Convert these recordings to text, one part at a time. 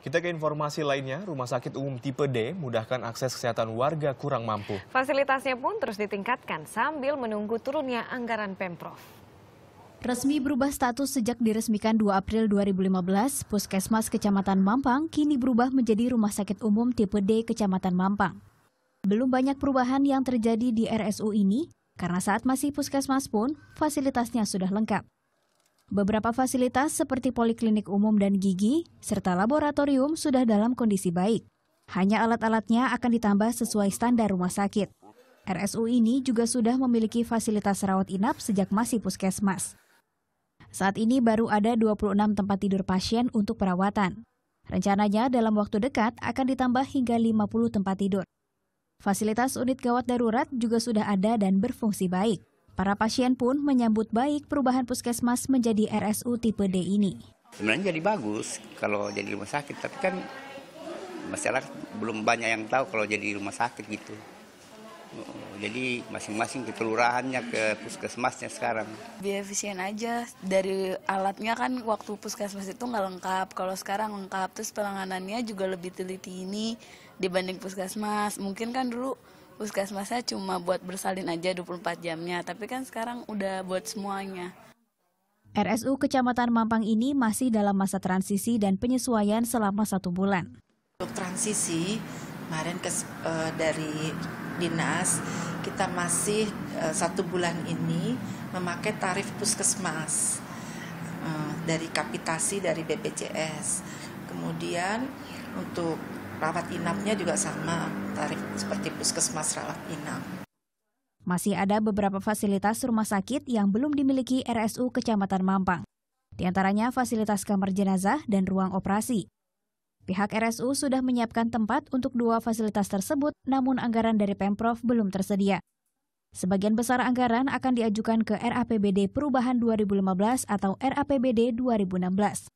Kita ke informasi lainnya, Rumah Sakit Umum Tipe D mudahkan akses kesehatan warga kurang mampu. Fasilitasnya pun terus ditingkatkan sambil menunggu turunnya anggaran Pemprov. Resmi berubah status sejak diresmikan 2 April 2015, Puskesmas Kecamatan Mampang kini berubah menjadi Rumah Sakit Umum Tipe D Kecamatan Mampang. Belum banyak perubahan yang terjadi di RSU ini, karena saat masih puskesmas pun, fasilitasnya sudah lengkap. Beberapa fasilitas seperti poliklinik umum dan gigi, serta laboratorium sudah dalam kondisi baik. Hanya alat-alatnya akan ditambah sesuai standar rumah sakit. RSU ini juga sudah memiliki fasilitas rawat inap sejak masih puskesmas. Saat ini baru ada 26 tempat tidur pasien untuk perawatan. Rencananya dalam waktu dekat akan ditambah hingga 50 tempat tidur. Fasilitas unit gawat darurat juga sudah ada dan berfungsi baik. Para pasien pun menyambut baik perubahan puskesmas menjadi RSU tipe D ini. Sebenarnya jadi bagus kalau jadi rumah sakit, tapi kan masyarakat belum banyak yang tahu kalau jadi rumah sakit gitu. Oh, jadi masing-masing ke kelurahannya, ke puskesmasnya sekarang. Lebih efisien aja, dari alatnya kan waktu puskesmas itu nggak lengkap. Kalau sekarang lengkap, terus penanganannya juga lebih teliti ini dibanding puskesmas. Mungkin kan dulu puskesmasnya cuma buat bersalin aja 24 jamnya, tapi kan sekarang udah buat semuanya. RSU Kecamatan Mampang ini masih dalam masa transisi dan penyesuaian selama satu bulan. Untuk transisi, kemarin ke, uh, e, dari dinas, kita masih uh, satu bulan ini memakai tarif puskesmas uh, dari kapitasi dari BPJS. Kemudian untuk rawat inapnya juga sama, tarif seperti puskesmas rawat inap. Masih ada beberapa fasilitas rumah sakit yang belum dimiliki RSU Kecamatan Mampang. Di antaranya fasilitas kamar jenazah dan ruang operasi. Pihak RSU sudah menyiapkan tempat untuk dua fasilitas tersebut, namun anggaran dari Pemprov belum tersedia. Sebagian besar anggaran akan diajukan ke RAPBD Perubahan 2015 atau RAPBD 2016.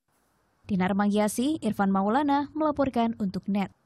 Dinar Mangiasi, Irfan Maulana melaporkan untuk NET.